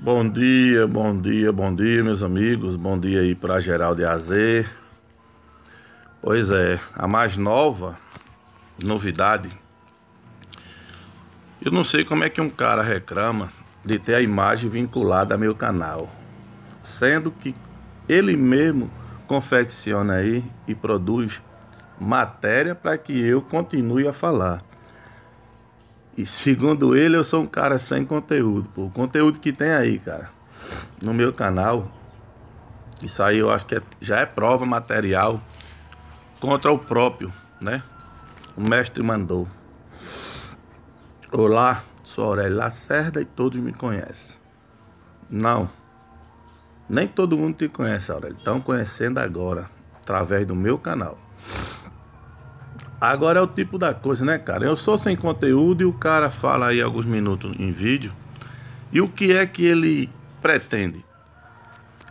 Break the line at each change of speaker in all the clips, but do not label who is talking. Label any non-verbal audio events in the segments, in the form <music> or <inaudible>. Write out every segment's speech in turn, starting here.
Bom dia, bom dia, bom dia, meus amigos. Bom dia aí para geral de Pois é, a mais nova novidade. Eu não sei como é que um cara reclama de ter a imagem vinculada ao meu canal, sendo que ele mesmo confecciona aí e produz matéria para que eu continue a falar. E segundo ele, eu sou um cara sem conteúdo, pô. O conteúdo que tem aí, cara, no meu canal, isso aí eu acho que é, já é prova material contra o próprio, né? O mestre mandou. Olá, sou Aurélio Lacerda e todos me conhecem. Não, nem todo mundo te conhece, Aurélio. Estão conhecendo agora, através do meu canal. Agora é o tipo da coisa, né, cara? Eu sou sem conteúdo e o cara fala aí alguns minutos em vídeo. E o que é que ele pretende?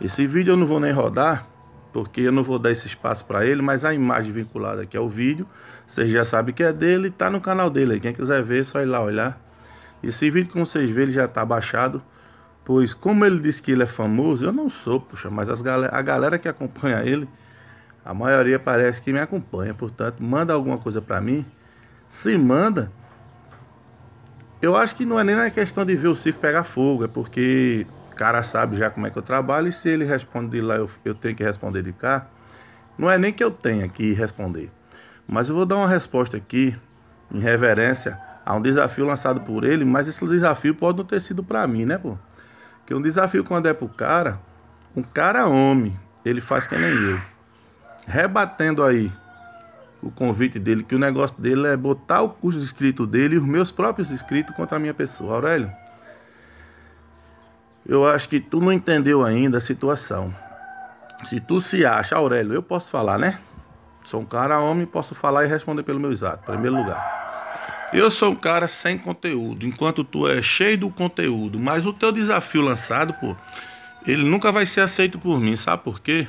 Esse vídeo eu não vou nem rodar, porque eu não vou dar esse espaço para ele, mas a imagem vinculada aqui ao vídeo, vocês já sabem que é dele, tá no canal dele. Quem quiser ver, é só ir lá olhar. Esse vídeo, como vocês vêem, ele já tá baixado, pois como ele disse que ele é famoso, eu não sou, puxa, mas as galera, a galera que acompanha ele a maioria parece que me acompanha, portanto, manda alguma coisa para mim. Se manda, eu acho que não é nem na questão de ver o circo pegar fogo, é porque o cara sabe já como é que eu trabalho e se ele responde de lá, eu, eu tenho que responder de cá. Não é nem que eu tenha que responder, mas eu vou dar uma resposta aqui em reverência a um desafio lançado por ele, mas esse desafio pode não ter sido para mim, né, pô? Que um desafio quando é pro cara, um cara homem, ele faz que nem eu rebatendo aí o convite dele, que o negócio dele é botar o curso de escrito dele e os meus próprios escritos contra a minha pessoa. Aurélio, eu acho que tu não entendeu ainda a situação. Se tu se acha, Aurélio, eu posso falar, né? Sou um cara homem, posso falar e responder pelo meu exato, em primeiro lugar. Eu sou um cara sem conteúdo, enquanto tu é cheio do conteúdo, mas o teu desafio lançado, pô, ele nunca vai ser aceito por mim, sabe por quê?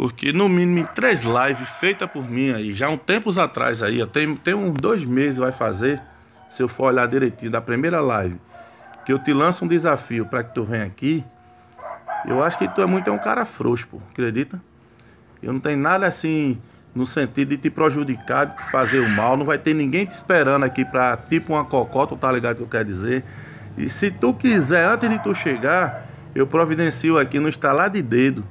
porque no mínimo três lives feitas por mim aí, já há um tempos atrás aí, tem, tem uns dois meses vai fazer, se eu for olhar direitinho, da primeira live, que eu te lanço um desafio para que tu venha aqui, eu acho que tu é muito é um cara frouxo, pô, acredita? Eu não tenho nada assim no sentido de te prejudicar, de te fazer o mal, não vai ter ninguém te esperando aqui pra tipo uma cocota, tu tá ligado o que eu quero dizer? E se tu quiser, antes de tu chegar, eu providencio aqui no estalar de dedo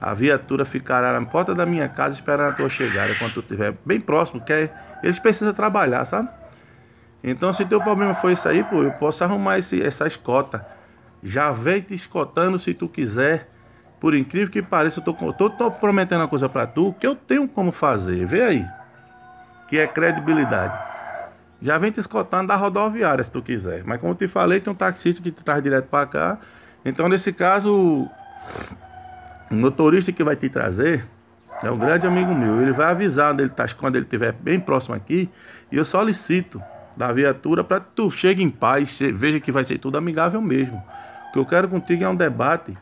a viatura ficará na porta da minha casa esperando a tua chegada. Quando tu estiver bem próximo, que é, eles precisam trabalhar, sabe? Então, se teu problema for isso aí, pô, eu posso arrumar esse, essa escota. Já vem te escotando se tu quiser. Por incrível que pareça, eu tô, tô, tô prometendo uma coisa para tu que eu tenho como fazer. Vê aí. Que é credibilidade. Já vem te escotando da rodoviária se tu quiser. Mas como eu te falei, tem um taxista que te tá traz direto para cá. Então, nesse caso, o motorista que vai te trazer é um grande amigo meu. Ele vai avisar onde ele tá, quando ele estiver bem próximo aqui. E eu solicito da viatura para tu chegue em paz, veja que vai ser tudo amigável mesmo. O que eu quero contigo é um debate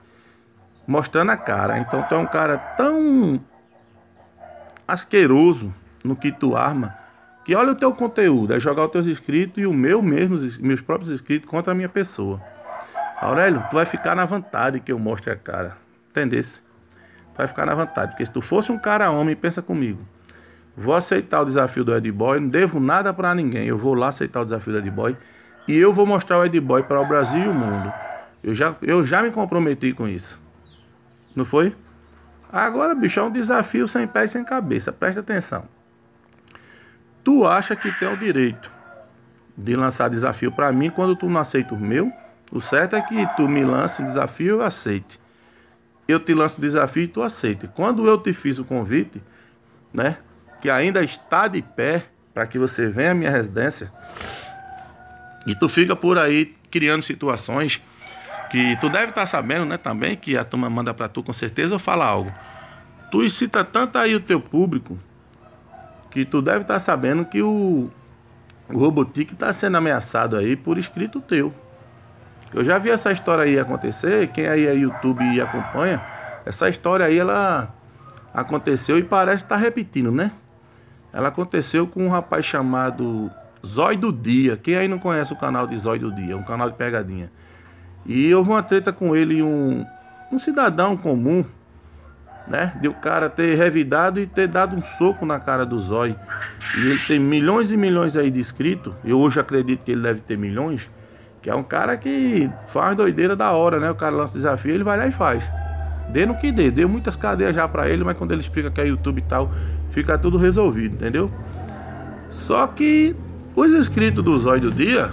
mostrando a cara. Então tu é um cara tão asqueroso no que tu arma, que olha o teu conteúdo, é jogar os teus inscritos e o meu mesmo, meus próprios inscritos contra a minha pessoa. Aurélio, tu vai ficar na vontade que eu mostre a cara. Entendesse? Vai ficar na vantagem. Porque se tu fosse um cara homem, pensa comigo. Vou aceitar o desafio do Ed Boy, não devo nada para ninguém. Eu vou lá aceitar o desafio do Ed Boy e eu vou mostrar o Ed Boy para o Brasil e o mundo. Eu já, eu já me comprometi com isso. Não foi? Agora, bicho, é um desafio sem pé e sem cabeça. Presta atenção. Tu acha que tem o direito de lançar desafio para mim quando tu não aceita o meu? O certo é que tu me lance um desafio e eu aceite eu te lanço o desafio e tu aceita. Quando eu te fiz o convite, né, que ainda está de pé para que você venha à minha residência, e tu fica por aí criando situações que tu deve estar tá sabendo, né, também que a turma manda para tu com certeza ou fala algo. Tu incita tanto aí o teu público que tu deve estar tá sabendo que o o está sendo ameaçado aí por escrito teu. Eu já vi essa história aí acontecer, quem aí é YouTube e acompanha, essa história aí ela aconteceu e parece estar tá repetindo, né? Ela aconteceu com um rapaz chamado Zói do Dia. Quem aí não conhece o canal de Zói do Dia? Um canal de pegadinha. E houve uma treta com ele um, um cidadão comum, né? De o cara ter revidado e ter dado um soco na cara do Zói. E ele tem milhões e milhões aí de inscritos. Eu hoje acredito que ele deve ter milhões. Que é um cara que faz doideira da hora, né? O cara lança desafio, ele vai lá e faz. Dê no que dê, deu muitas cadeias já para ele, mas quando ele explica que é YouTube e tal, fica tudo resolvido, entendeu? Só que os inscritos do Zóio do Dia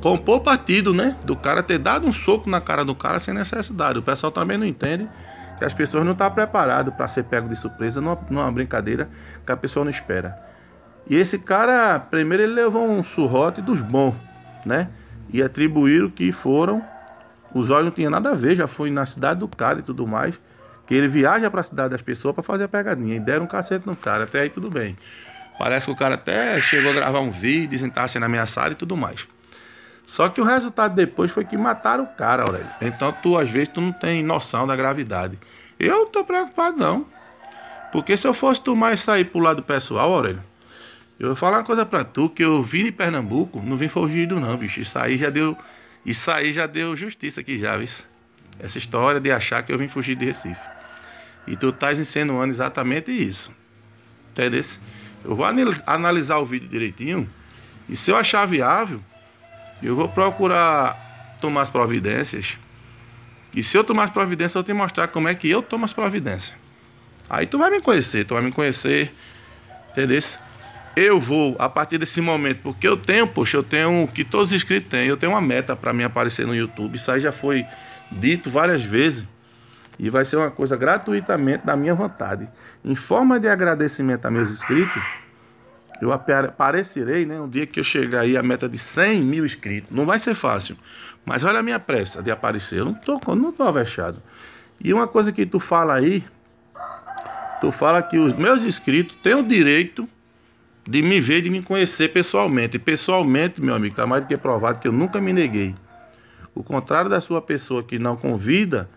compor partido, né? Do cara ter dado um soco na cara do cara sem necessidade. O pessoal também não entende que as pessoas não estão tá preparadas para ser pego de surpresa numa, numa brincadeira que a pessoa não espera. E esse cara, primeiro, ele levou um surrote dos bons né? E atribuíram que foram. Os olhos não tinham nada a ver, já foi na cidade do cara e tudo mais. Que ele viaja para a cidade das pessoas para fazer a pegadinha. E deram um cacete no cara, até aí tudo bem. Parece que o cara até chegou a gravar um vídeo dizendo que estava sendo ameaçado e tudo mais. Só que o resultado depois foi que mataram o cara, Aurélio. Então tu, às vezes, tu não tem noção da gravidade. Eu tô preocupado, não. Porque se eu fosse tomar isso aí pro lado pessoal, Aurélio, eu vou falar uma coisa pra tu, que eu vim de Pernambuco, não vim fugido não, bicho. Isso aí já deu. Isso aí já deu justiça aqui já, viu? Essa história de achar que eu vim fugir de Recife. E tu estás insinuando exatamente isso. Entendeu? Eu vou analisar o vídeo direitinho. E se eu achar viável, eu vou procurar tomar as providências. E se eu tomar as providências, eu vou te mostrar como é que eu tomo as providências. Aí tu vai me conhecer, tu vai me conhecer. Entendeu? eu vou, a partir desse momento, porque eu tenho, poxa, eu tenho o que todos os inscritos têm, eu tenho uma meta para mim aparecer no YouTube. Isso aí já foi dito várias vezes. E vai ser uma coisa gratuitamente da minha vontade. Em forma de agradecimento a meus inscritos, eu aparecerei, né? Um dia que eu chegar aí a meta de 100 mil inscritos. Não vai ser fácil. Mas olha a minha pressa de aparecer. Eu não tô, não tô avexado. E uma coisa que tu fala aí, tu fala que os meus inscritos têm o direito de me ver, de me conhecer pessoalmente. E pessoalmente, meu amigo, está mais do que provado que eu nunca me neguei. O contrário da sua pessoa que não convida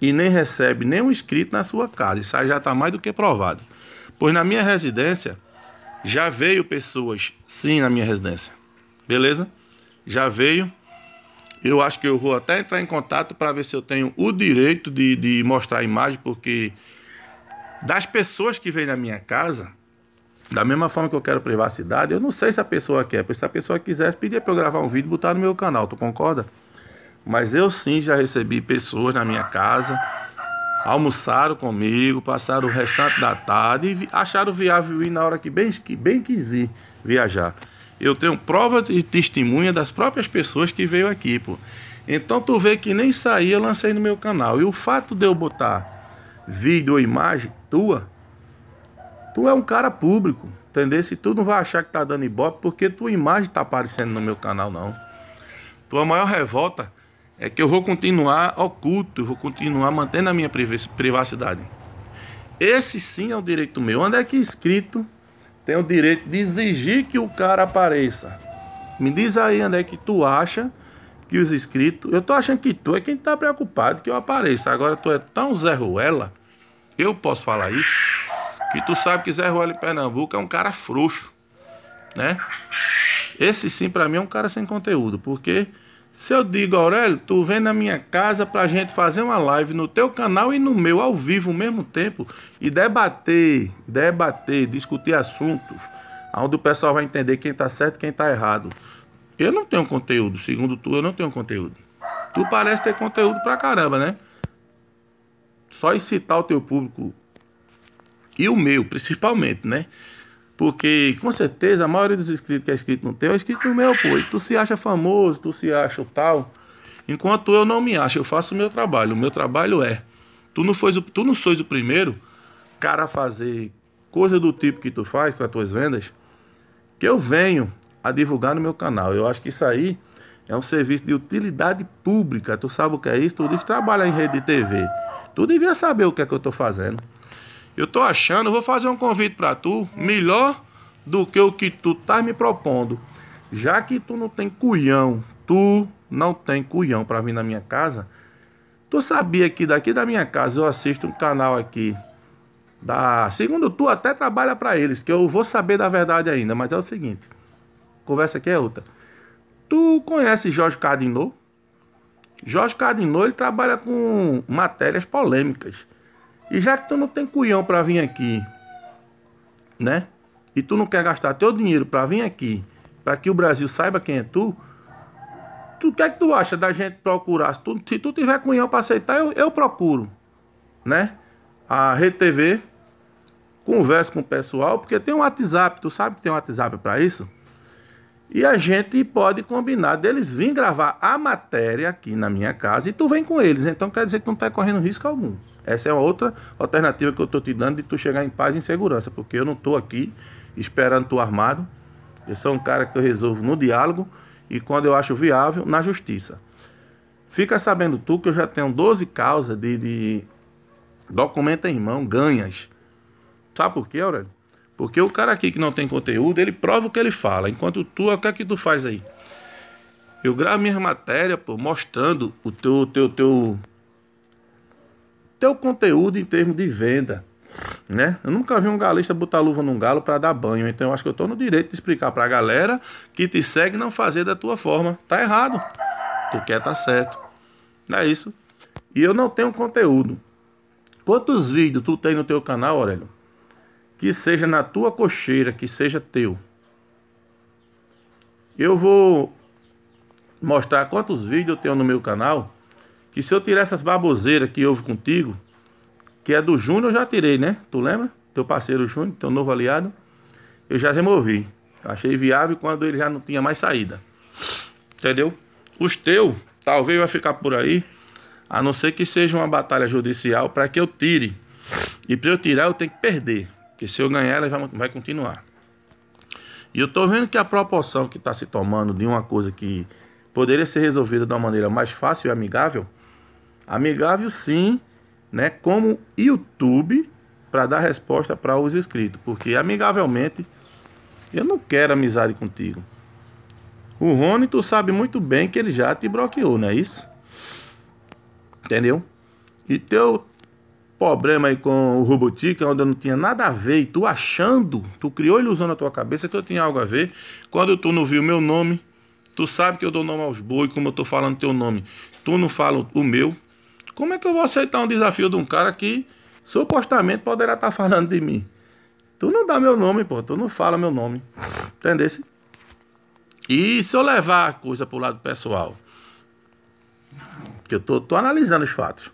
e nem recebe nenhum inscrito na sua casa. Isso aí já está mais do que provado. Pois na minha residência já veio pessoas, sim, na minha residência. Beleza? Já veio. Eu acho que eu vou até entrar em contato para ver se eu tenho o direito de, de mostrar a imagem, porque das pessoas que vêm na minha casa, da mesma forma que eu quero privacidade, eu não sei se a pessoa quer. Se a pessoa quisesse, pedir para eu gravar um vídeo e botar no meu canal, tu concorda? Mas eu sim já recebi pessoas na minha casa, almoçaram comigo, passaram o restante da tarde e acharam viável ir na hora que bem, que bem quis ir viajar. Eu tenho prova e testemunha das próprias pessoas que veio aqui, pô. Então tu vê que nem saía, eu lancei no meu canal. E o fato de eu botar vídeo ou imagem tua, Tu é um cara público, entendeu? Se tu não vai achar que tá dando ibope, porque tua imagem tá aparecendo no meu canal, não. Tua maior revolta é que eu vou continuar oculto, eu vou continuar mantendo a minha privacidade. Esse sim é o direito meu. Onde é que é escrito tem o direito de exigir que o cara apareça? Me diz aí onde é que tu acha que os inscritos. Eu tô achando que tu é quem tá preocupado que eu apareça. Agora tu é tão Zé Ruela, eu posso falar isso. Que tu sabe que Zé Ruelo em Pernambuco é um cara frouxo, né? Esse sim para mim é um cara sem conteúdo, porque se eu digo, Aurélio, tu vem na minha casa pra gente fazer uma live no teu canal e no meu ao vivo ao mesmo tempo e debater, debater, discutir assuntos onde o pessoal vai entender quem tá certo e quem tá errado. Eu não tenho conteúdo, segundo tu, eu não tenho conteúdo. Tu parece ter conteúdo pra caramba, né? Só incitar o teu público e o meu, principalmente, né? Porque, com certeza, a maioria dos inscritos que é inscrito no teu é inscrito no meu, pô. E tu se acha famoso, tu se acha tal. Enquanto eu não me acho, eu faço o meu trabalho. O meu trabalho é. Tu não, foi, tu não sois o primeiro cara a fazer coisa do tipo que tu faz com as tuas vendas, que eu venho a divulgar no meu canal. Eu acho que isso aí é um serviço de utilidade pública. Tu sabe o que é isso? Tu diz que trabalha em rede de TV. Tu devia saber o que é que eu tô fazendo. Eu tô achando, vou fazer um convite para tu, melhor do que o que tu tá me propondo. Já que tu não tem cunhão, tu não tem cunhão para vir na minha casa, tu sabia que daqui da minha casa eu assisto um canal aqui da, segundo tu até trabalha para eles, que eu vou saber da verdade ainda, mas é o seguinte. Conversa aqui é outra. Tu conhece Jorge Cardinô? Jorge Cardinô, ele trabalha com matérias polêmicas. E já que tu não tem cunhão para vir aqui, né? E tu não quer gastar teu dinheiro para vir aqui, para que o Brasil saiba quem é tu, tu que é que tu acha da gente procurar? Se tu, se tu tiver cunhão para aceitar, eu, eu procuro, né? A RTV converso com o pessoal, porque tem um WhatsApp, tu sabe que tem um WhatsApp para isso? E a gente pode combinar deles vir gravar a matéria aqui na minha casa e tu vem com eles. Então quer dizer que não tá correndo risco algum. Essa é outra alternativa que eu estou te dando de tu chegar em paz e em segurança, porque eu não estou aqui esperando tu armado. Eu sou um cara que eu resolvo no diálogo e quando eu acho viável, na justiça. Fica sabendo tu que eu já tenho 12 causas de, de documento em mão, ganhas. Sabe por quê, Aurélio? Porque o cara aqui que não tem conteúdo, ele prova o que ele fala. Enquanto tu, o que é que tu faz aí? Eu gravo minhas matérias pô, mostrando o teu, teu, teu teu conteúdo em termos de venda. Né? Eu nunca vi um galista botar luva num galo para dar banho, então eu acho que eu estou no direito de explicar para a galera que te segue não fazer da tua forma. Tá errado. Tu quer tá certo. É isso. E eu não tenho conteúdo. Quantos vídeos tu tem no teu canal, Aurélio? Que seja na tua cocheira, que seja teu. Eu vou mostrar quantos vídeos eu tenho no meu canal que se eu tirar essas baboseiras que houve contigo, que é do Júnior, eu já tirei, né? Tu lembra? Teu parceiro Júnior, teu novo aliado, eu já removi. Achei viável quando ele já não tinha mais saída. Entendeu? Os teus, talvez vai ficar por aí, a não ser que seja uma batalha judicial para que eu tire. E para eu tirar, eu tenho que perder. Porque se eu ganhar, ela vai, continuar. E eu tô vendo que a proporção que está se tomando de uma coisa que poderia ser resolvida de uma maneira mais fácil e amigável, Amigável sim, né, como YouTube para dar resposta para os inscritos, porque amigavelmente eu não quero amizade contigo. O Rony, tu sabe muito bem que ele já te bloqueou, não é isso? Entendeu? E teu problema aí com o Robotica, onde eu não tinha nada a ver, e tu achando, tu criou ilusão na tua cabeça que eu tinha algo a ver, quando tu não viu meu nome, tu sabe que eu dou nome aos boi, como eu tô falando teu nome, tu não fala o meu, como é que eu vou aceitar um desafio de um cara que supostamente poderá estar tá falando de mim? Tu não dá meu nome, pô. Tu não fala meu nome. <laughs> Entendesse? E se eu levar a coisa pro lado pessoal? Que eu tô, tô analisando os fatos.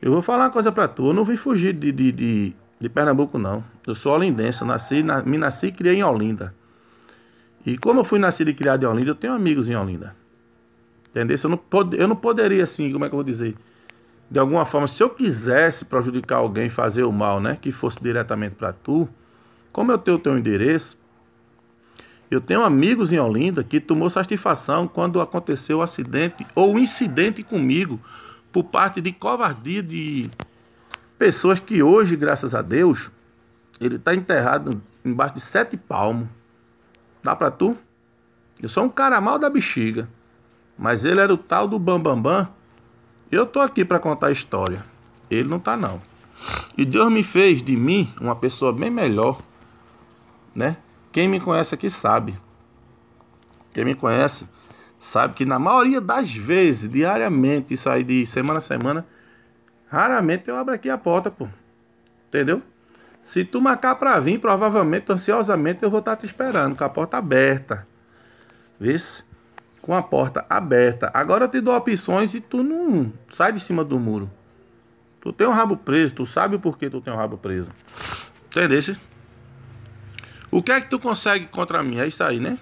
Eu vou falar uma coisa pra tu. Eu não vim fugir de, de, de, de Pernambuco, não. Eu sou olindense. Eu nasci, na, me nasci e criei em Olinda. E como eu fui nascido e criado em Olinda, eu tenho amigos em Olinda. Entendeu? Eu não, pod... eu não poderia, assim, como é que eu vou dizer? De alguma forma, se eu quisesse prejudicar alguém, fazer o mal, né? Que fosse diretamente para tu, como eu tenho o teu endereço, eu tenho amigos em Olinda que tomou satisfação quando aconteceu o acidente ou incidente comigo por parte de covardia de pessoas que hoje, graças a Deus, ele está enterrado embaixo de sete palmos. Dá para tu? Eu sou um cara mal da bexiga. Mas ele era o tal do Bambambam. Bam, Bam. Eu tô aqui para contar a história. Ele não tá não. E Deus me fez de mim uma pessoa bem melhor, né? Quem me conhece aqui sabe. Quem me conhece sabe que na maioria das vezes, diariamente, isso aí de semana a semana, raramente eu abro aqui a porta, pô. Entendeu? Se tu marcar pra vir, provavelmente, ansiosamente, eu vou estar tá te esperando, com a porta aberta. Vê? -se? com a porta aberta. Agora eu te dou opções e tu não sai de cima do muro. Tu tem o um rabo preso, tu sabe o porquê tu tem o um rabo preso. Entendeu? O que é que tu consegue contra mim? É isso aí, né?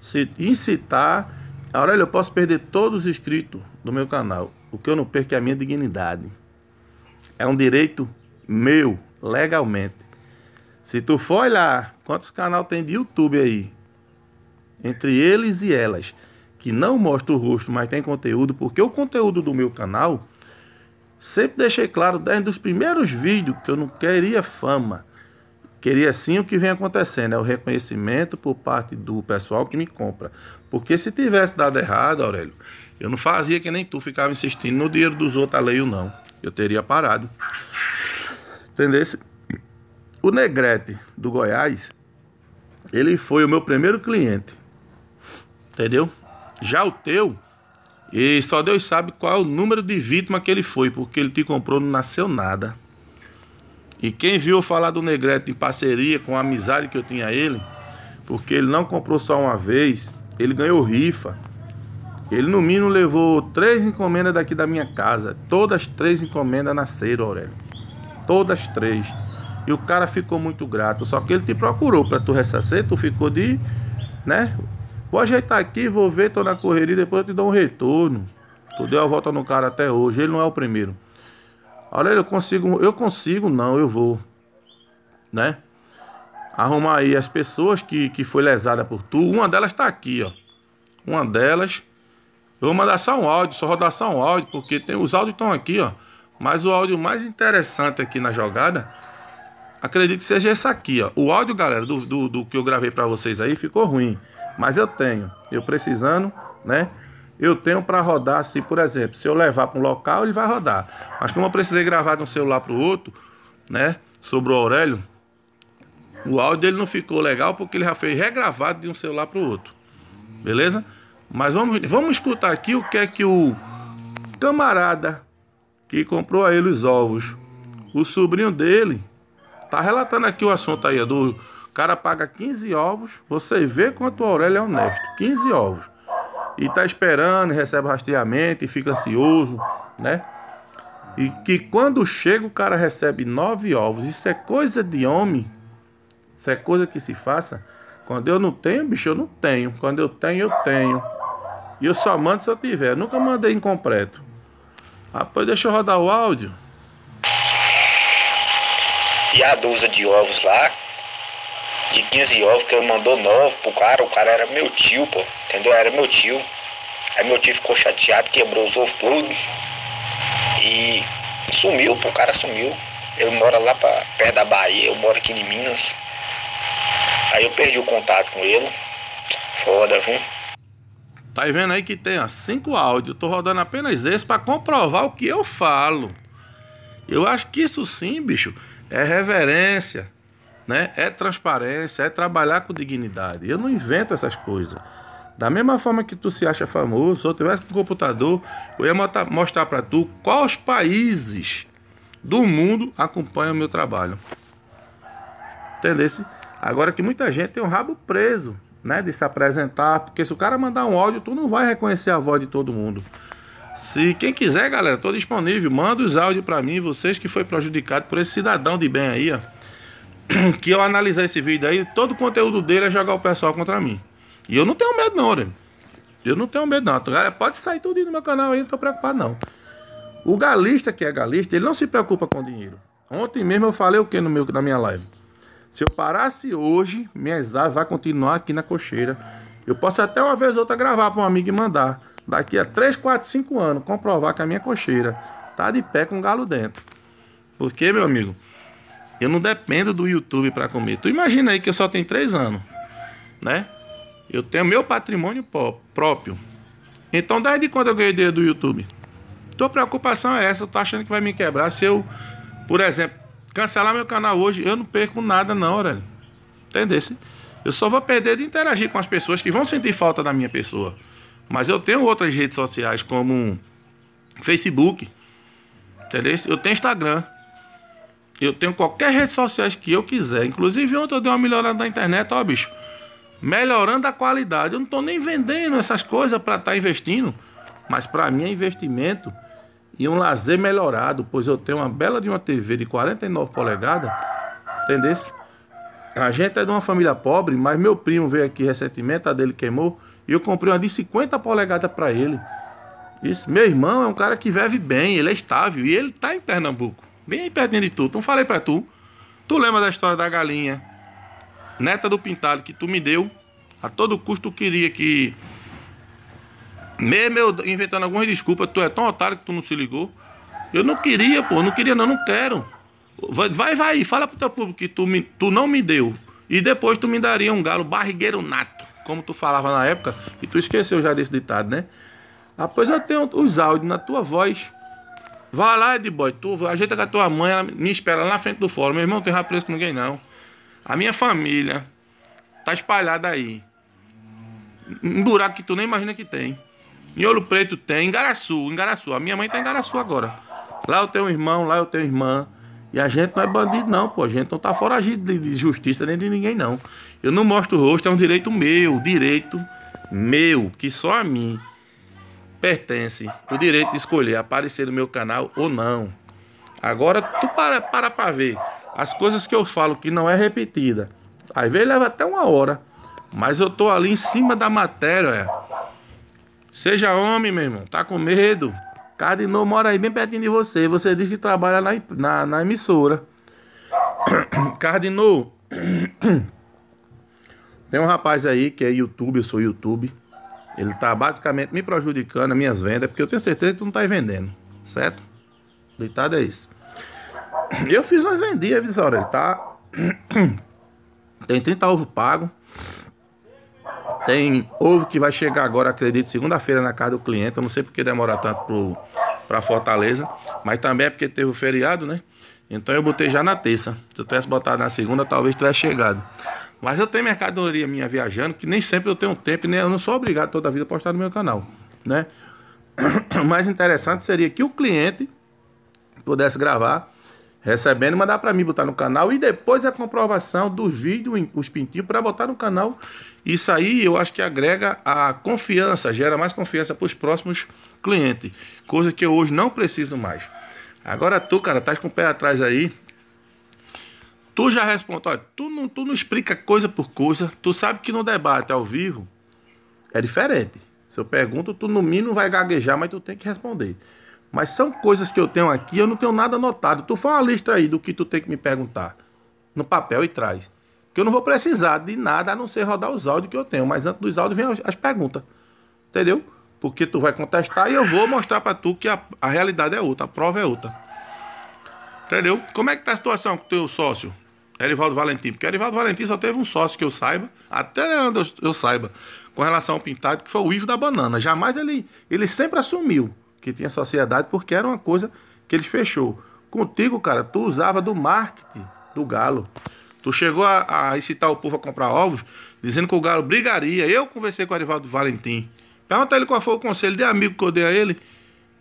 Se incitar. Aurélio, eu posso perder todos os inscritos do meu canal. O que eu não perco é a minha dignidade. É um direito meu, legalmente. Se tu for olhar quantos canal tem de YouTube aí entre eles e elas, que não mostra o rosto, mas tem conteúdo, porque o conteúdo do meu canal, sempre deixei claro desde os primeiros vídeos que eu não queria fama. Queria sim o que vem acontecendo, é o reconhecimento por parte do pessoal que me compra. Porque se tivesse dado errado, Aurélio, eu não fazia que nem tu ficava insistindo no dinheiro dos outros alheio, não. Eu teria parado. Entendesse? O Negrete do Goiás, ele foi o meu primeiro cliente. Entendeu? Já o teu, e só Deus sabe qual o número de vítima que ele foi, porque ele te comprou, não nasceu nada. E quem viu eu falar do Negrete em parceria com a amizade que eu tinha a ele, porque ele não comprou só uma vez, ele ganhou rifa. Ele no mínimo levou três encomendas daqui da minha casa. Todas três encomendas nasceram, Aurélio. Todas três. E o cara ficou muito grato. Só que ele te procurou para tu ressarcer, tu ficou de, né, Vou ajeitar aqui, vou ver, tô na correria, depois eu te dou um retorno. Tu deu a volta no cara até hoje, ele não é o primeiro. Olha, eu consigo, eu consigo, não, eu vou. Né? Arrumar aí as pessoas que, que foi lesada por tu. Uma delas tá aqui, ó. Uma delas. Eu vou mandar só um áudio, só rodar só um áudio, porque tem, os áudios estão aqui, ó. Mas o áudio mais interessante aqui na jogada, acredito que seja esse aqui, ó. O áudio, galera, do, do, do que eu gravei para vocês aí ficou ruim. Mas eu tenho, eu precisando, né? Eu tenho para rodar, assim, por exemplo, se eu levar para um local, ele vai rodar. Mas como eu precisei gravar de um celular para o outro, né? Sobre o Aurélio, o áudio dele não ficou legal porque ele já foi regravado de um celular para o outro. Beleza? Mas vamos, vamos escutar aqui o que é que o camarada que comprou a ele os ovos, o sobrinho dele, tá relatando aqui o assunto aí do cara paga 15 ovos, você vê quanto o Aurélio é honesto, 15 ovos. E tá esperando, recebe rastreamento e fica ansioso, né? E que quando chega o cara recebe nove ovos. Isso é coisa de homem. Isso é coisa que se faça. Quando eu não tenho, bicho, eu não tenho. Quando eu tenho, eu tenho. E eu só mando se eu tiver. Eu nunca mandei incompleto. Rapaz, ah, deixa eu rodar o áudio.
E a dúzia de ovos lá, de 15 ovos, que eu mandou 9 pro cara, o cara era meu tio, pô, entendeu? Era meu tio. Aí meu tio ficou chateado, quebrou os ovos tudo. E sumiu, pô, o cara sumiu. Ele mora lá pra, perto da Bahia, eu moro aqui em Minas. Aí eu perdi o contato com ele. Foda, viu?
Tá vendo aí que tem ó, cinco áudios. Tô rodando apenas esse para comprovar o que eu falo. Eu acho que isso sim, bicho, é reverência né? É transparência, é trabalhar com dignidade. Eu não invento essas coisas. Da mesma forma que tu se acha famoso, se eu tivesse com um computador, eu ia mostrar para tu quais países do mundo acompanham o meu trabalho. Entendeu? Agora que muita gente tem o um rabo preso, né, de se apresentar, porque se o cara mandar um áudio, tu não vai reconhecer a voz de todo mundo. Se quem quiser, galera, tô disponível, manda os áudios para mim, vocês que foi prejudicado por esse cidadão de bem aí, ó. <clears throat> que eu analisar esse vídeo aí, todo o conteúdo dele é jogar o pessoal contra mim. E eu não tenho medo não, Aurélio. Eu não tenho medo não. Galera, pode sair tudo do meu canal aí, não tô preocupado não. O galista que é galista, ele não se preocupa com dinheiro. Ontem mesmo eu falei o que no meu, na minha live? Se eu parasse hoje, minhas aves vai continuar aqui na cocheira. Eu posso até uma vez ou outra gravar para um amigo e mandar. Daqui a 3, 4, 5 anos, comprovar que a minha cocheira tá de pé com um galo dentro. por quê meu amigo, eu não dependo do YouTube para comer. Tu imagina aí que eu só tenho três anos, né? Eu tenho meu patrimônio próprio. Então, desde quando eu ganhei dinheiro do YouTube? Tua preocupação é essa. Tô achando que vai me quebrar se eu, por exemplo, cancelar meu canal hoje? Eu não perco nada, não, Aurélio. Entendeu? Eu só vou perder de interagir com as pessoas que vão sentir falta da minha pessoa. Mas eu tenho outras redes sociais como Facebook, entendeu? Eu tenho Instagram. Eu tenho qualquer rede social que eu quiser. Inclusive, ontem eu dei uma melhorada na internet, ó, bicho. Melhorando a qualidade. Eu não estou nem vendendo essas coisas para estar tá investindo. Mas para mim é investimento e um lazer melhorado, pois eu tenho uma bela de uma TV de 49 polegadas. Entendeu? A gente é de uma família pobre, mas meu primo veio aqui recentemente, a dele queimou, e eu comprei uma de 50 polegadas para ele. Isso, meu irmão é um cara que vive bem, ele é estável e ele tá em Pernambuco. Bem aí pertinho de tu. Então falei pra tu. Tu lembra da história da galinha? Neta do pintado que tu me deu. A todo custo tu queria que. Mesmo eu inventando algumas desculpas, tu é tão otário que tu não se ligou. Eu não queria, pô, não queria, não, não quero. Vai, vai, vai fala pro teu público que tu, me, tu não me deu. E depois tu me daria um galo barrigueiro nato, como tu falava na época, e tu esqueceu já desse ditado, né? Ah, pois eu tenho os áudios na tua voz Vai lá, de boy, tu ajeita com a tua mãe, ela me espera lá na frente do fórum. Meu irmão, não tem rabo preso com ninguém, não. A minha família tá espalhada aí. Um buraco que tu nem imagina que tem. Em Olho Preto tem, em Garaçu, em Garaçu. A minha mãe tá em Garaçu agora. Lá eu tenho um irmão, lá eu tenho irmã. E a gente não é bandido, não, pô. A gente não tá foragido de, de justiça nem de ninguém, não. Eu não mostro o rosto, é um direito meu, direito meu, que só a mim pertence o direito de escolher aparecer no meu canal ou não. Agora tu para para pra ver. As coisas que eu falo que não é repetida. Às vezes leva até uma hora. Mas eu tô ali em cima da matéria. Olha. Seja homem, meu irmão. Tá com medo. Cardinô mora aí bem pertinho de você. Você diz que trabalha na, na, na emissora. <coughs> Cardinô. <coughs> Tem um rapaz aí que é YouTube, eu sou YouTube. Ele tá basicamente me prejudicando as minhas vendas, porque eu tenho certeza que tu não está vendendo, certo? Deitado é isso. Eu fiz, umas vendas, aí olha, ele tá. <clears throat> Tem 30 ovos pago. Tem ovo que vai chegar agora, acredito, segunda-feira na casa do cliente. Eu não sei porque demora tanto para Fortaleza, mas também é porque teve o feriado, né? Então eu botei já na terça. Se eu tivesse botado na segunda, talvez tivesse chegado. Mas eu tenho mercadoria minha viajando, que nem sempre eu tenho tempo, nem eu não sou obrigado toda a vida a postar no meu canal, né? <clears throat> O mais interessante seria que o cliente pudesse gravar recebendo, mandar para mim botar no canal e depois a comprovação do vídeo os pintinhos para botar no canal. Isso aí eu acho que agrega a confiança, gera mais confiança para os próximos clientes, coisa que eu hoje não preciso mais. Agora tu, cara, tá com o pé atrás aí, Tu já responde, olha, tu não, tu não explica coisa por coisa, tu sabe que no debate ao vivo é diferente. Se eu pergunto, tu no mínimo vai gaguejar, mas tu tem que responder. Mas são coisas que eu tenho aqui, eu não tenho nada anotado. Tu faz uma lista aí do que tu tem que me perguntar no papel e traz. Que eu não vou precisar de nada a não ser rodar os áudios que eu tenho, mas antes dos áudios vem as, perguntas. Entendeu? Porque tu vai contestar e eu vou mostrar para tu que a, a realidade é outra, a prova é outra. Entendeu? Como é que tá a situação com o teu sócio? Erivaldo Valentim, porque Erivaldo Valentim só teve um sócio que eu saiba, até onde eu, eu saiba, com relação ao pintado, que foi o Ivo da Banana. Jamais ele, ele sempre assumiu que tinha sociedade, porque era uma coisa que ele fechou. Contigo, cara, tu usava do marketing do galo. Tu chegou a, a incitar o povo a comprar ovos, dizendo que o galo brigaria. Eu conversei com o Erivaldo Valentim. Pergunta ele qual foi o conselho de amigo que eu dei a ele.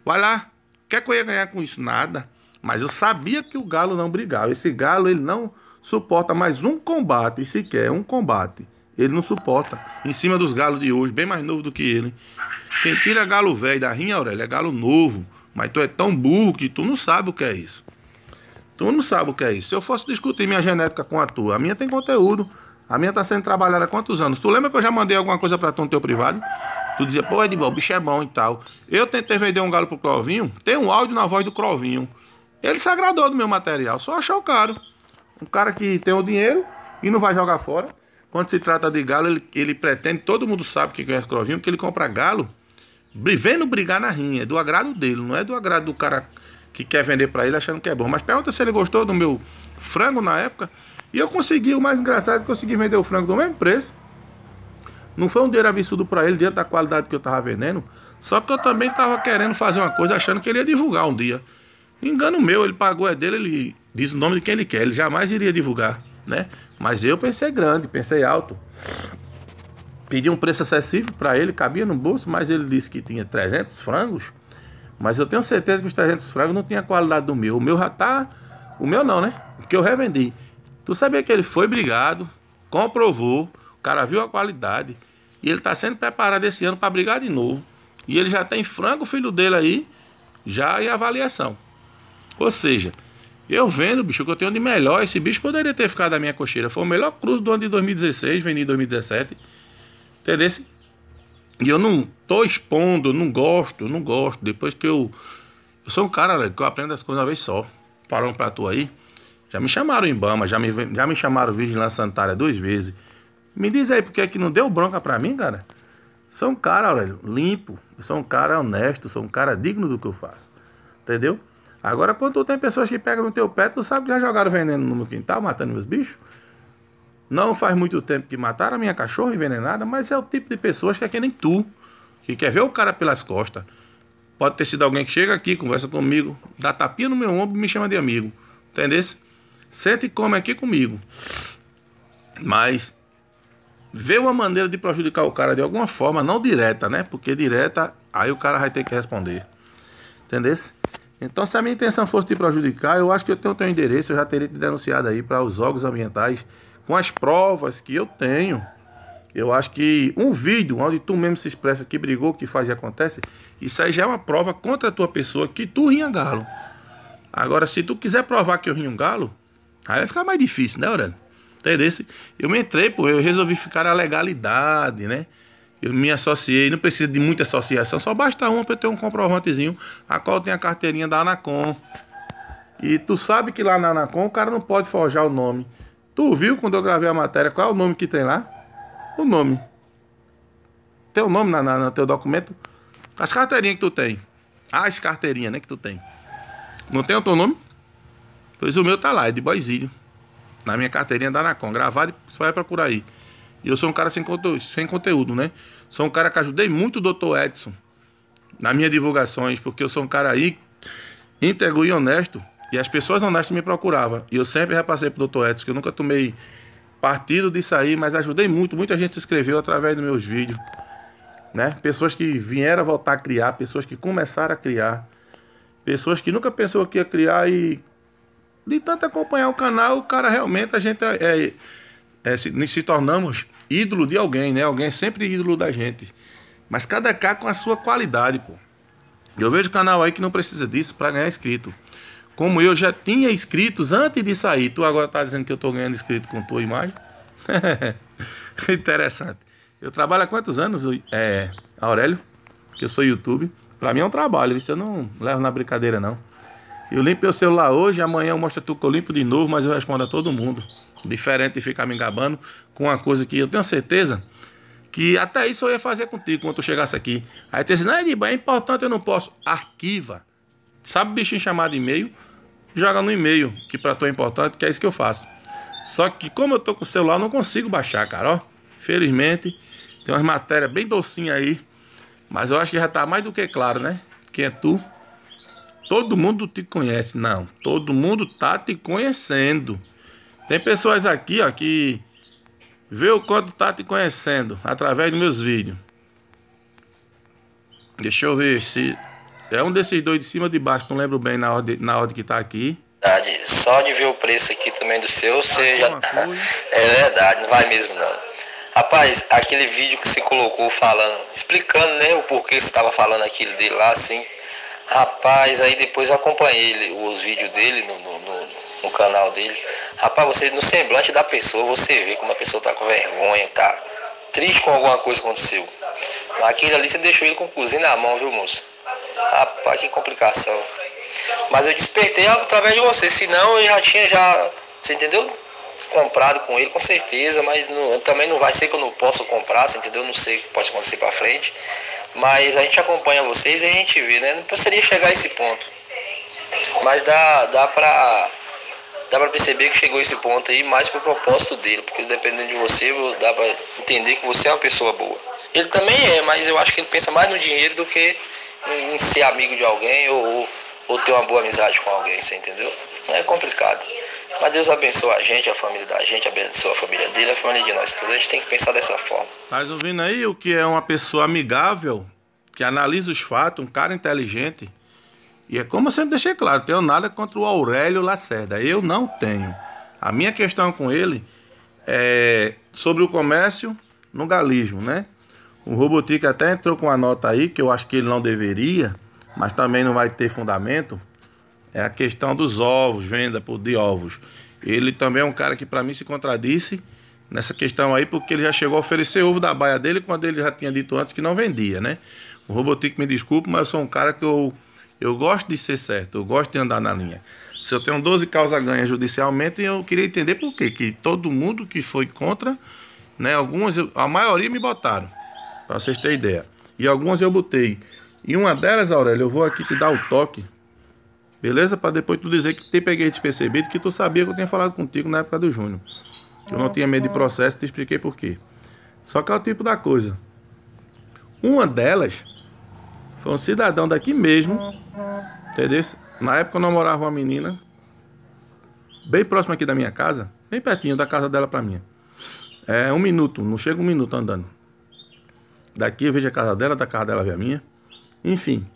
Vai lá, quer que eu ia ganhar com isso? Nada. Mas eu sabia que o galo não brigava. Esse galo, ele não suporta mais um combate, sequer um combate. Ele não suporta. Em cima dos galos de hoje, bem mais novo do que ele. Quem tira é galo velho da rinha, Aurélia, é galo novo. Mas tu é tão burro que tu não sabe o que é isso. Tu não sabe o que é isso. Se eu fosse discutir minha genética com a tua, a minha tem conteúdo. A minha tá sendo trabalhada há quantos anos? Tu lembra que eu já mandei alguma coisa para tu no teu privado? Tu dizia, pô, Edibal, o bicho é bom e tal. Eu tentei vender um galo pro Crovinho, tem um áudio na voz do Crovinho. Ele se agradou do meu material, só achou caro. Um cara que tem o dinheiro e não vai jogar fora. Quando se trata de galo, ele, ele pretende, todo mundo sabe que conhece Crovinho, que ele compra galo vendo brigar na rinha. É do agrado dele, não é do agrado do cara que quer vender para ele achando que é bom. Mas pergunta se ele gostou do meu frango na época. E eu consegui, o mais engraçado, é consegui vender o frango do mesmo preço. Não foi um dinheiro absurdo para ele, dentro da qualidade que eu tava vendendo. Só que eu também tava querendo fazer uma coisa achando que ele ia divulgar um dia. Engano meu, ele pagou, é dele, ele diz o nome de quem ele quer. Ele jamais iria divulgar, né? Mas eu pensei grande, pensei alto. Pedi um preço acessível para ele, cabia no bolso, mas ele disse que tinha 300 frangos. Mas eu tenho certeza que os 300 frangos não tinha a qualidade do meu. O meu já tá... O meu não, né? O que eu revendi. Tu sabia que ele foi brigado, comprovou, o cara viu a qualidade e ele tá sendo preparado esse ano para brigar de novo. E ele já tem frango, filho dele aí, já em avaliação. Ou seja, eu vendo, bicho, o que eu tenho de melhor, esse bicho poderia ter ficado na minha cocheira. Foi o melhor cruz do ano de 2016, vendi em 2017. Entendeu? E eu não tô expondo, não gosto, não gosto. Depois que eu. Eu sou um cara que eu aprendo as coisas uma vez só. Parou pra tu aí. Já me chamaram em Bama, já me, já me chamaram Vigilância Santária duas vezes. Me diz aí por que é que não deu bronca pra mim, cara? Sou um cara, olha, limpo. Sou um cara honesto, sou um cara digno do que eu faço. Entendeu? Agora, quando tu tem pessoas que pegam no teu pé, tu sabe que já jogaram veneno no meu quintal, matando meus bichos. Não faz muito tempo que mataram a minha cachorra envenenada, mas é o tipo de pessoas que é que nem tu, que quer ver o cara pelas costas. Pode ter sido alguém que chega aqui, conversa comigo, dá tapinha no meu ombro e me chama de amigo. Entendeu? Senta e come aqui comigo. Mas vê uma maneira de prejudicar o cara de alguma forma, não direta, né? Porque direta, aí o cara vai ter que responder. Entendeu? Então, se a minha intenção fosse te prejudicar, eu acho que eu tenho o teu endereço, eu já teria te denunciado aí para os órgãos ambientais com as provas que eu tenho. Eu acho que um vídeo onde tu mesmo se expressa que brigou, que faz e acontece, isso aí já é uma prova contra a tua pessoa que tu rinha galo. Agora, se tu quiser provar que eu rinho galo, aí vai ficar mais difícil, né, Aurélio? Entendeu? Eu me entrei, pô, eu resolvi ficar na legalidade, né? Eu me associei, não precisa de muita associação, só basta uma para eu ter um comprovantezinho, a qual tem a carteirinha da Anacom. E tu sabe que lá na Anacom o cara não pode forjar o nome. Tu viu quando eu gravei a matéria qual é o nome que tem lá? O nome. Teu nome na, na, no teu documento? As carteirinhas que tu tem. As carteirinhas, né, que tu tem. Não tem o teu nome? Pois o meu tá lá, é de Boisílio. Na minha carteirinha da Anacom. Gravado, você vai procurar aí. E eu sou um cara sem conteúdo, sem conteúdo, né? Sou um cara que ajudei muito o Dr. Edson nas minhas divulgações, porque eu sou um cara aí íntegro e honesto. E as pessoas honestas me procuravam. E eu sempre repassei pro Dr. Edson, que eu nunca tomei partido disso aí, mas ajudei muito. Muita gente se inscreveu através dos meus vídeos. Né? Pessoas que vieram voltar a criar, pessoas que começaram a criar, pessoas que nunca pensou que ia criar e de tanto acompanhar o canal, o cara realmente a gente é, é é, se, nos se tornamos ídolo de alguém, né? Alguém é sempre ídolo da gente. Mas cada cá com a sua qualidade, pô. Eu vejo canal aí que não precisa disso para ganhar inscrito. Como eu já tinha inscritos antes de sair, tu agora tá dizendo que eu tô ganhando inscrito com tua imagem? <laughs> Interessante. Eu trabalho há quantos anos, é, Aurélio? Que eu sou YouTube. Para mim é um trabalho, isso eu não levo na brincadeira não. Eu limpo o celular hoje, amanhã eu mostro tu que eu limpo de novo, mas eu respondo a todo mundo. Diferente de ficar me engabando com uma coisa que eu tenho certeza que até isso eu ia fazer contigo quando tu chegasse aqui. Aí tu disse, não, Ediba, é importante, eu não posso. Arquiva. Sabe o bichinho chamado e-mail? Joga no e-mail, que pra tu é importante, que é isso que eu faço. Só que como eu tô com o celular, eu não consigo baixar, cara, ó. Felizmente, tem umas matérias bem docinhas aí. Mas eu acho que já tá mais do que claro, né? Quem é tu? Todo mundo te conhece. Não, todo mundo tá te conhecendo. Tem pessoas aqui, ó, que vê o quanto tá te conhecendo através dos meus vídeos. Deixa eu ver se é um desses dois de cima ou de baixo, não lembro bem na ordem, na ordem que tá aqui.
Só de ver o preço aqui também do seu, você é já. Tá- <laughs> é verdade, não vai mesmo não. Rapaz, aquele vídeo que você colocou falando, explicando, né, o porquê você estava falando aquilo dele lá, assim. Rapaz, aí depois eu acompanhei ele, os vídeos dele no, no, no, no canal dele. Rapaz, você no semblante da pessoa, você vê como a pessoa tá com vergonha, tá triste com alguma coisa que aconteceu. Aquilo ali você deixou ele com o cozinho na mão, viu, moço? Rapaz, que complicação. Mas eu despertei através de você, senão eu já tinha já. Você entendeu? Comprado com ele, com certeza, mas não, também não vai ser que eu não posso comprar, você entendeu? Não sei o que pode acontecer pra frente. Mas a gente acompanha vocês e a gente vê, né? Não precisaria chegar a esse ponto. Mas dá, dá pra dá pra perceber que chegou esse ponto aí mais pro propósito dele, porque dependendo de você, dá pra entender que você é uma pessoa boa. Ele também é, mas eu acho que ele pensa mais no dinheiro do que em ser amigo de alguém ou, ou, ou ter uma boa amizade com alguém, você entendeu? É complicado. Mas Deus abençoa a gente, a família da gente, abençoa a família dele, a família de nós todos. A gente tem que pensar dessa forma.
Tá ouvindo aí o que é uma pessoa amigável, que analisa os fatos, um cara inteligente. E é como eu sempre deixei claro, tenho nada contra o Aurélio Lacerda. Eu não tenho. A minha questão com ele é sobre o comércio no galismo, né? O Robotica até entrou com a nota aí que eu acho que ele não deveria, mas também não vai ter fundamento. É a questão dos ovos, venda por de ovos. Ele também é um cara que para mim se contradisse nessa questão aí, porque ele já chegou a oferecer ovo da baia dele quando ele já tinha dito antes que não vendia, né? O Robotica me desculpe, mas eu sou um cara que eu eu gosto de ser certo, eu gosto de andar na linha. Se eu tenho 12 causas ganhas judicialmente, eu queria entender por quê. Que todo mundo que foi contra, né, algumas, a maioria me botaram, para vocês terem ideia. E algumas eu botei. E uma delas, Aurélia, eu vou aqui te dar o toque, beleza? Para depois tu dizer que te peguei despercebido, que tu sabia que eu tinha falado contigo na época do Júnior.
Que eu não tinha medo de
processo, te expliquei por quê. Só que é o tipo da coisa. Uma delas foi um cidadão daqui mesmo. Entendeu? Na época eu namorava uma menina. Bem próximo aqui da minha casa. Bem pertinho da casa dela pra mim, É um minuto. Não chega um minuto andando. Daqui eu vejo a casa dela. Da casa dela vejo a minha. Enfim.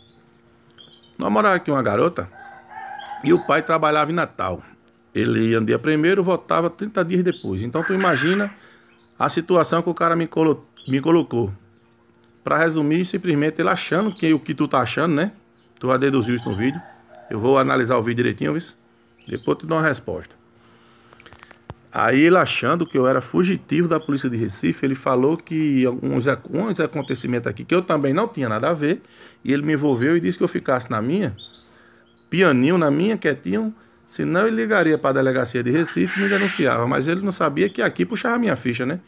Namorava aqui uma garota. E o pai trabalhava em Natal. Ele ia dia primeiro, voltava 30 dias depois. Então tu imagina a situação que o cara me, colo me colocou para resumir, simplesmente ele achando que o que tu tá achando, né? Tu já deduziu isso no vídeo. Eu vou analisar o vídeo direitinho, viu? Depois te dou uma resposta. Aí ele achando que eu era fugitivo da polícia de Recife, ele falou que alguns, acontecimentos aqui que eu também não tinha nada a ver, e ele me envolveu e disse que eu ficasse na minha, pianinho na minha, quietinho, senão ele ligaria para a delegacia de Recife e me denunciava, mas ele não sabia que aqui puxava minha ficha, né?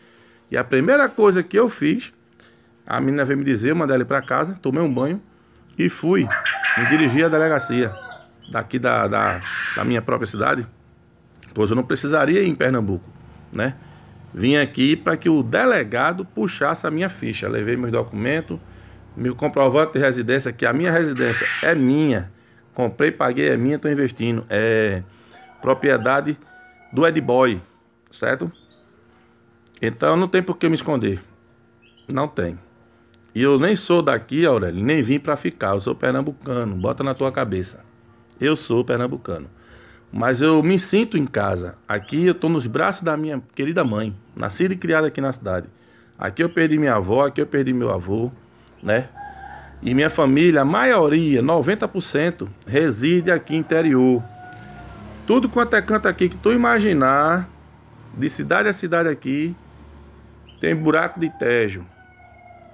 E a primeira coisa que eu fiz a menina veio me dizer, eu mandei ela para casa, tomei um banho e fui. Me dirigi à delegacia daqui da, da, da minha própria cidade, pois eu não precisaria ir em Pernambuco, né? Vim aqui para que o delegado puxasse a minha ficha. Levei meus documentos, meu comprovante de residência, que a minha residência é minha. Comprei, paguei, é minha, estou investindo. É propriedade do Ed Boy, certo? Então não tem por que me esconder. Não tem. E eu nem sou daqui, Aurélio, nem vim para ficar. Eu sou pernambucano, bota na tua cabeça. Eu sou pernambucano. Mas eu me sinto em casa. Aqui eu estou nos braços da minha querida mãe, nascida e criada aqui na cidade. Aqui eu perdi minha avó, aqui eu perdi meu avô, né? E minha família, a maioria, 90%, reside aqui interior. Tudo quanto é canto aqui que tu imaginar, de cidade a cidade aqui, tem buraco de tejo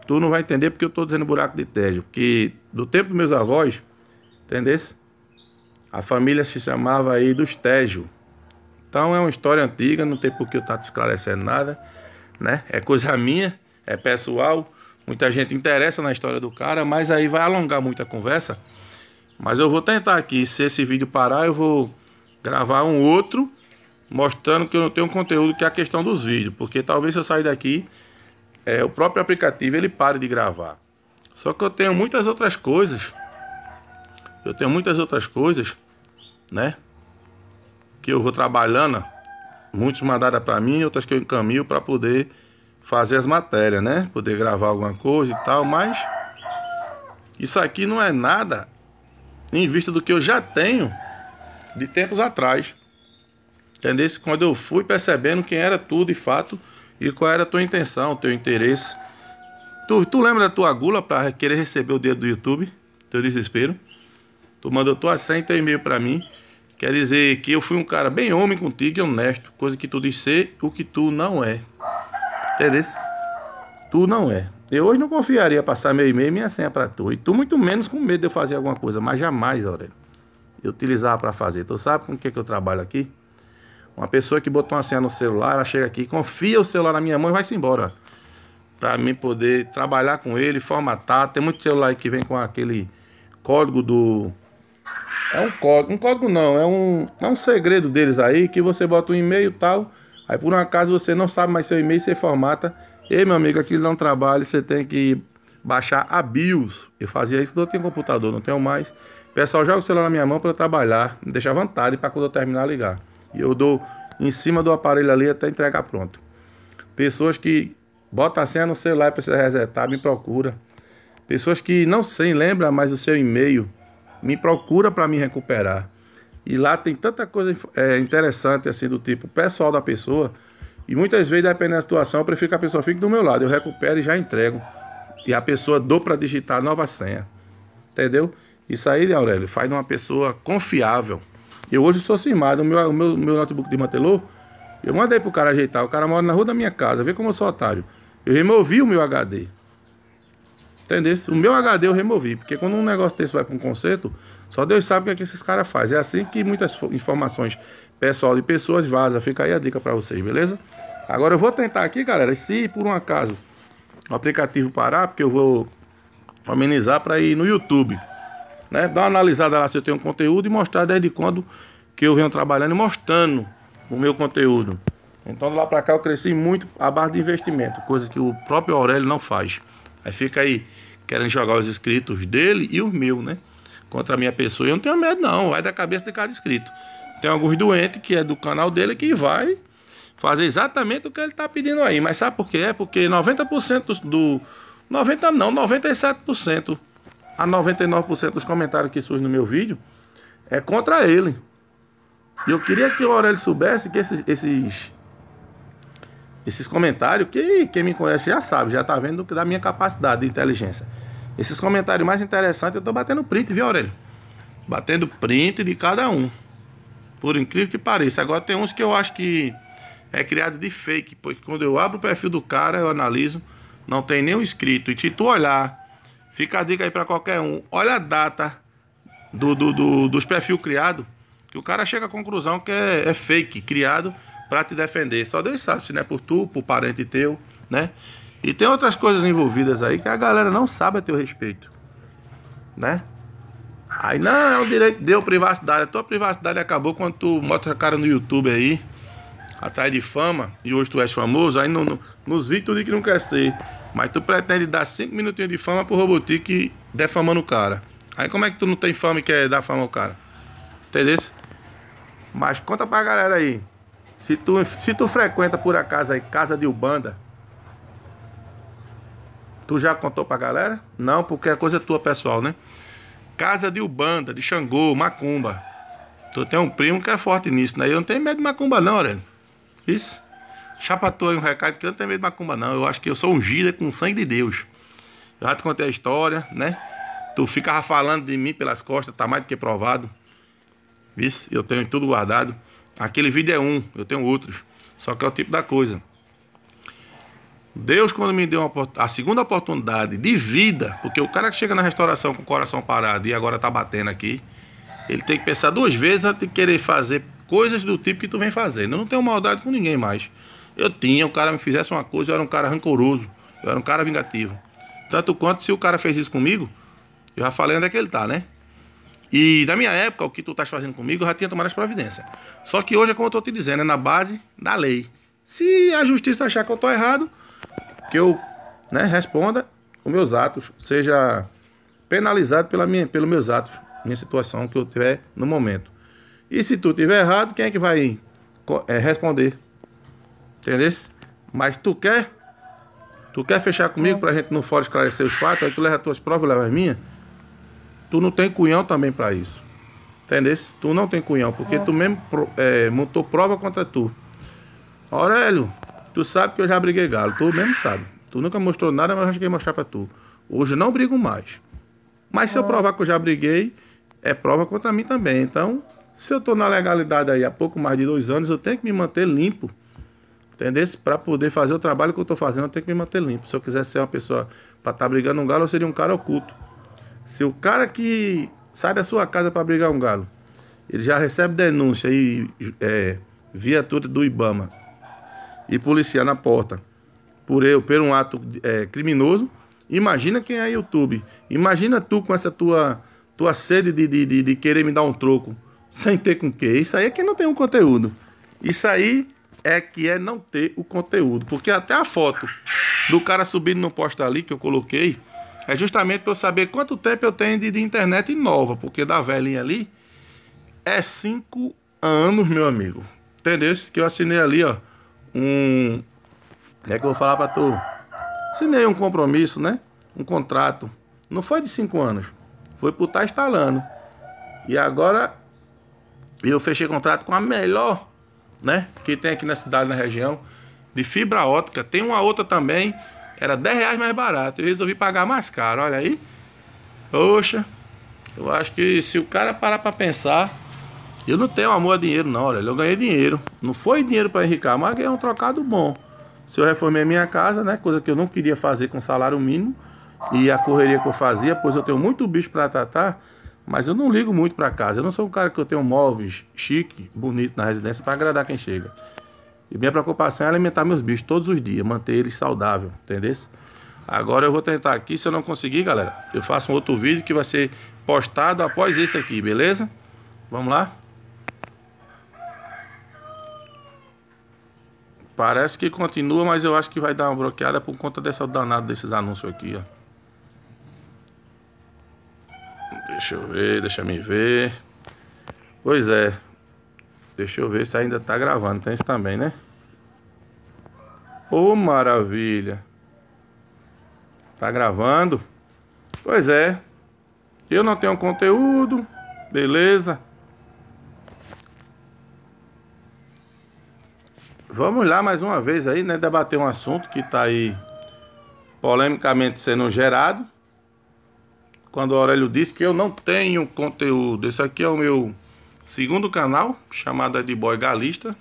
tu não vai entender porque eu estou dizendo buraco de tédio. Porque do tempo dos meus avós, entendesse? A família se chamava aí dos Tejo. Então é uma história antiga, não tem por que eu estar tá te esclarecendo nada, né? É coisa <laughs> minha, é pessoal. Muita gente interessa na história do cara, mas aí vai alongar muito a conversa. Mas eu vou tentar aqui, se esse vídeo parar, eu vou gravar um outro mostrando que eu não tenho conteúdo que é a questão dos vídeos, porque talvez se eu sair daqui é, o próprio aplicativo ele pare de gravar. Só que eu tenho muitas outras coisas. Eu tenho muitas outras coisas, né? Que eu vou trabalhando. Muitas mandadas para mim, outras que eu encaminho para poder fazer as matérias, né? Poder gravar alguma coisa e tal, mas isso aqui não é nada em vista do que eu já tenho de tempos atrás. Entendeu? Quando eu fui percebendo quem era tudo de fato e qual era a tua intenção, teu interesse. Tu, tu lembra da tua gula para querer receber o dedo do YouTube? Teu desespero? Tu mandou tua senha e teu e-mail para mim. Quer dizer que eu fui um cara bem homem contigo e honesto, coisa que tu diz ser, o que tu não é. Entendeu? Tu não é. Eu hoje não confiaria passar meu e-mail e minha senha para tu. E tu muito menos com medo de eu fazer alguma coisa, mas jamais, Aurélio. Eu utilizava para fazer. Tu sabe com o que, é que eu trabalho aqui? Uma pessoa que botou uma senha no celular, ela chega aqui, confia o celular na minha mão e vai-se embora. Para mim poder trabalhar com ele, formatar. Tem muito celular aí que vem com aquele código do. É um código, um código não, é um, é um segredo deles aí que você bota um e-mail e tal. Aí por um acaso você não sabe mais seu e-mail, você formata. Ei, meu amigo, aqui dá um trabalho, você tem que baixar a BIOS. Eu fazia isso quando eu tinha computador, não tenho mais. Pessoal, joga o celular na minha mão para trabalhar, deixar vantagem para quando eu terminar ligar. E eu dou em cima do aparelho ali até entregar pronto. Pessoas que botam a senha no celular e precisa resetar, me procura. Pessoas que não sei, lembra mais o seu e-mail, me procura para me recuperar. E lá tem tanta coisa é, interessante assim do tipo pessoal da pessoa. E muitas vezes, dependendo da situação, eu prefiro que a pessoa fique do meu lado. Eu recupero e já entrego. E a pessoa dou para digitar nova senha. Entendeu? Isso aí, Aurélio, faz de uma pessoa confiável. Eu hoje sou cismado, assim, o meu, o meu, meu notebook de Mantelô, eu mandei pro cara ajeitar, o cara mora na rua da minha casa, vê como eu sou otário. Eu removi o meu HD. Entendeu? O meu HD eu removi, porque quando um negócio desse vai para um conserto, só Deus sabe o que, é que esses caras fazem. É assim que muitas informações pessoal de pessoas vaza. Fica aí a dica para vocês, beleza? Agora eu vou tentar aqui, galera, se por um acaso o aplicativo parar, porque eu vou amenizar para ir no YouTube né? Dar uma analisada lá se eu tenho um conteúdo e mostrar desde quando que eu venho trabalhando e mostrando o meu conteúdo. Então de lá para cá eu cresci muito à base de investimento, coisa que o próprio Aurélio não faz. Aí fica aí querendo jogar os inscritos dele e os meus, né? Contra a minha pessoa. Eu não tenho medo não, vai da cabeça de cada inscrito. Tem alguns doentes que é do canal dele que vai fazer exatamente o que ele está pedindo aí. Mas sabe por quê? É porque 90% do. 90 não, 97% a 99% dos comentários que surgem no meu vídeo é contra ele. E eu queria que o Aurélio soubesse que esses, esses, esses comentários, que quem me conhece já sabe, já tá vendo da minha capacidade de inteligência. Esses comentários mais interessantes eu tô batendo print, viu, Aurélio? Batendo print de cada um. Por incrível que pareça. Agora tem uns que eu acho que é criado de fake, porque quando eu abro o perfil do cara, eu analiso, não tem nenhum inscrito. E se tu olhar Fica a dica aí para qualquer um. Olha a data do, do, do, dos perfil criado, que o cara chega à conclusão que é, é fake, criado para te defender. Só Deus sabe se não é por tu, por parente teu, né? E tem outras coisas envolvidas aí que a galera não sabe a teu respeito, né? Aí não, é o direito deu privacidade. A tua privacidade acabou quando tu mostra a cara no YouTube aí, atrás de fama, e hoje tu és famoso, aí no, no, nos vídeos tudo que não quer ser. Mas tu pretende dar 5 minutinhos de fama pro Robotique defamando o cara. Aí como é que tu não tem fama e quer dar fama ao cara? Entendeu? Mas conta pra galera aí. Se tu, se tu frequenta por acaso aí casa de Ubanda, tu já contou pra galera? Não, porque a é coisa é tua pessoal, né? Casa de Ubanda, de Xangô, Macumba. Tu tem um primo que é forte nisso, né? Eu não tenho medo de Macumba não, Aurélio. Isso. Chapa tua aí um recado, que eu não tenho medo de macumba, não. Eu acho que eu sou ungida com o sangue de Deus. Eu já te contei a história, né? Tu ficava falando de mim pelas costas, tá mais do que provado. Viste? eu tenho tudo guardado. Aquele vídeo é um, eu tenho outros. Só que é o tipo da coisa. Deus, quando me deu uma, a segunda oportunidade de vida, porque o cara que chega na restauração com o coração parado e agora tá batendo aqui, ele tem que pensar duas vezes antes de querer fazer coisas do tipo que tu vem fazendo. Eu não tenho maldade com ninguém mais. Eu tinha, o cara me fizesse uma coisa, eu era um cara rancoroso, eu era um cara vingativo. Tanto quanto se o cara fez isso comigo, eu já falei onde é que ele tá, né? E na minha época, o que tu estás fazendo comigo, eu já tinha tomado as providências. Só que hoje é como eu estou te dizendo, é na base da lei. Se a justiça achar que eu estou errado, que eu né, responda os meus atos, seja penalizado pela minha, pelos meus atos, minha situação que eu tiver no momento. E se tu tiver errado, quem é que vai é, responder? Entendeu? Mas tu quer? Tu quer fechar comigo pra gente não fora esclarecer os fatos? Aí tu leva as tuas provas, leva as minhas? Tu não tem cunhão também pra isso. Entendeu? Tu não tem cunhão, porque é. tu mesmo é, montou prova contra tu. Aurélio, tu sabe que eu já briguei galo, tu mesmo sabe. Tu nunca mostrou nada, mas eu já cheguei a mostrar pra tu. Hoje não brigo mais. Mas se eu é. provar que eu já briguei, é prova contra mim também. Então, se eu tô na legalidade aí há pouco mais de dois anos, eu tenho que me manter limpo. Entendeu? Para poder fazer o trabalho que eu estou fazendo, eu tenho que me manter limpo. Se eu quisesse ser uma pessoa para estar tá brigando um galo, eu seria um cara oculto. Se o cara que sai da sua casa para brigar um galo, ele já recebe denúncia e é, viatura do Ibama e policial na porta por eu por um ato é, criminoso. Imagina quem é YouTube. Imagina tu com essa tua tua sede de, de, de, de querer me dar um troco sem ter com que. Isso aí é quem não tem um conteúdo. Isso aí é que é não ter o conteúdo. Porque até a foto do cara subindo no posto ali que eu coloquei é justamente para eu saber quanto tempo eu tenho de, de internet nova. Porque da velhinha ali é cinco anos, meu amigo. Entendeu? Que eu assinei ali, ó. Um. é que eu vou falar para tu? Assinei um compromisso, né? Um contrato. Não foi de cinco anos. Foi por estar tá instalando. E agora eu fechei contrato com a melhor né? Que tem aqui na cidade, na região, de fibra ótica. Tem uma outra também, era 10 reais mais barato. Eu resolvi pagar mais caro, olha aí. Poxa, eu acho que se o cara parar pra pensar, eu não tenho amor a dinheiro não, olha, eu ganhei dinheiro. Não foi dinheiro para enriquecer mas ganhei um trocado bom. Se eu reformei a minha casa, né, coisa que eu não queria fazer com salário mínimo, e a correria que eu fazia, pois eu tenho muito bicho para tratar, mas eu não ligo muito para casa. Eu não sou um cara que eu tenho móveis chique, bonito na residência para agradar quem chega. E minha preocupação é alimentar meus bichos todos os dias, manter eles saudáveis, entendeu? Agora eu vou tentar aqui, se eu não conseguir, galera, eu faço um outro vídeo que vai ser postado após esse aqui, beleza? Vamos lá? Parece que continua, mas eu acho que vai dar uma bloqueada por conta dessa danada desses anúncios aqui, ó. Deixa eu ver, deixa me ver. Pois é. Deixa eu ver se ainda tá gravando. Tem isso também, né? Ô, oh, maravilha. Tá gravando? Pois é. Eu não tenho conteúdo. Beleza. Vamos lá mais uma vez aí, né? Debater um assunto que tá aí polemicamente sendo gerado quando o Aurélio disse que eu não tenho conteúdo. Esse aqui é o meu segundo canal, chamado de Boy Galista.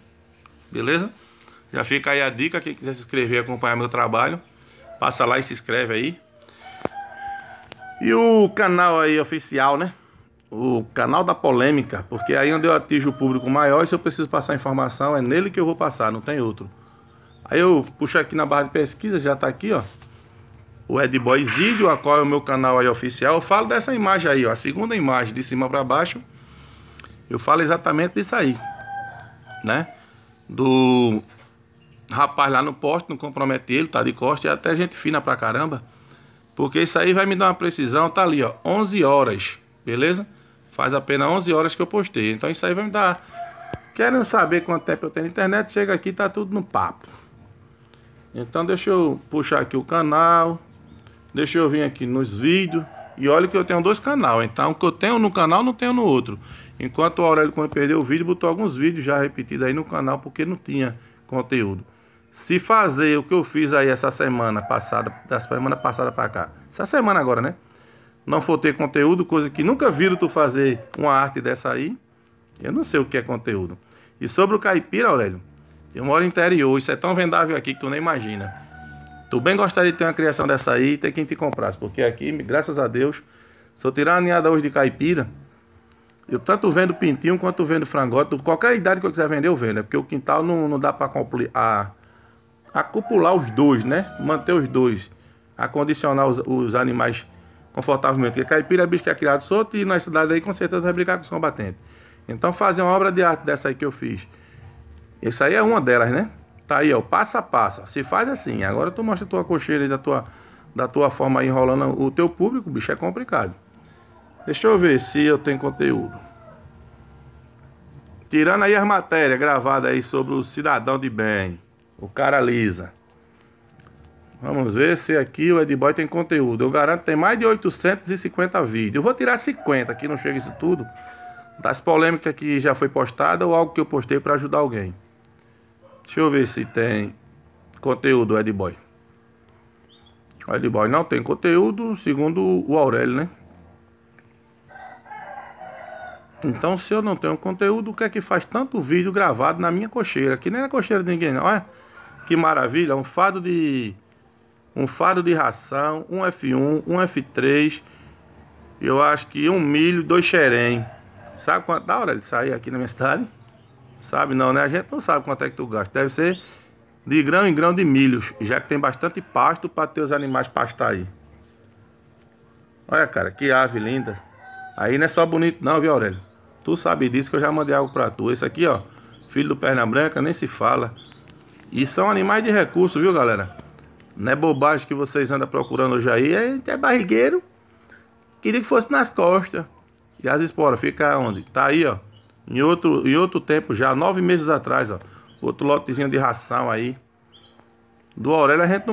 Beleza? Já fica aí a dica, quem quiser se inscrever e acompanhar meu trabalho, passa lá e se inscreve aí. E o canal aí oficial, né? O canal da polêmica, porque aí onde eu atinjo o público maior, e se eu preciso passar informação, é nele que eu vou passar, não tem outro. Aí eu puxo aqui na barra de pesquisa, já tá aqui, ó o Ed Boy Zílio, a qual é o meu canal aí oficial. Eu falo dessa imagem aí, ó, a segunda imagem, de cima para baixo. Eu falo exatamente disso aí, né? Do rapaz lá no poste, não compromete ele, tá de costa, e até gente fina pra caramba. Porque isso aí vai me dar uma precisão, tá ali, ó, 11 horas, beleza? Faz apenas 11 horas que eu postei, então isso aí vai me dar... Querem saber quanto tempo eu tenho na internet, chega aqui, tá tudo no papo. Então deixa eu puxar aqui o canal. Deixa eu vir aqui nos vídeos. E olha que eu tenho dois canais. Então, tá, o que eu tenho no canal, não tenho no outro. Enquanto o Aurélio, quando perdeu o vídeo, botou alguns vídeos já repetidos aí no canal, porque não tinha conteúdo. Se fazer o que eu fiz aí essa semana passada, da semana passada pra cá, essa semana agora, né? Não for ter conteúdo, coisa que nunca viram tu fazer uma arte dessa aí, eu não sei o que é conteúdo. E sobre o caipira, Aurélio, eu moro no interior, isso é tão vendável aqui que tu nem imagina. Tu bem gostaria de ter uma criação dessa aí e ter quem te comprasse, porque aqui, graças a Deus, se eu tirar a ninhada hoje de caipira, eu tanto vendo pintinho quanto vendo frangote, qualquer idade que eu quiser vender, eu vendo, né? porque o quintal não, não dá para Acupular os dois, né? Manter os dois. Acondicionar os, os animais confortavelmente. Porque caipira é bicho que é criado solto e na cidade aí com certeza vai brigar com os combatentes. Então fazer uma obra de arte dessa aí que eu fiz. Isso aí é uma delas, né? Tá aí, ó, passo a passo. Se faz assim. Agora tu mostra a tua cocheira aí da tua, da tua forma aí enrolando o teu público, bicho, é complicado. Deixa eu ver se eu tenho conteúdo. Tirando aí as matérias gravadas aí sobre o cidadão de bem, o cara lisa. Vamos ver se aqui o Edboy tem conteúdo. Eu garanto que tem mais de 850 vídeos. Eu vou tirar 50, aqui, não chega isso tudo. Das polêmicas que já foi postada ou algo que eu postei para ajudar alguém. Deixa eu ver se tem conteúdo Ed Boy. Ed Boy não tem conteúdo, segundo o Aurélio, né? Então, se eu não tenho conteúdo, o que é que faz tanto vídeo gravado na minha cocheira? Que nem na cocheira de ninguém, não. Olha é? que maravilha, um fado de um fardo de ração, um F1, um F3, eu acho que um milho, dois xerém. Sabe quanto da hora ele sair aqui na minha cidade? Sabe não, né? A gente não sabe quanto é que tu gasta. Deve ser de grão em grão de milhos, já que tem bastante pasto para ter os animais pastar aí. Olha, cara, que ave linda. Aí não é só bonito não, viu, Aurélio? Tu sabe disso que eu já mandei algo para tu. Isso aqui, ó, filho do perna branca, nem se fala. E são animais de recurso, viu, galera? Não é bobagem que vocês andam procurando hoje aí. É, barrigueiro. Queria que fosse nas costas. E as esporas fica onde? Tá aí, ó. Em outro, em outro tempo já, nove meses atrás, ó. Outro lotezinho de ração aí. Do Aurélio a gente não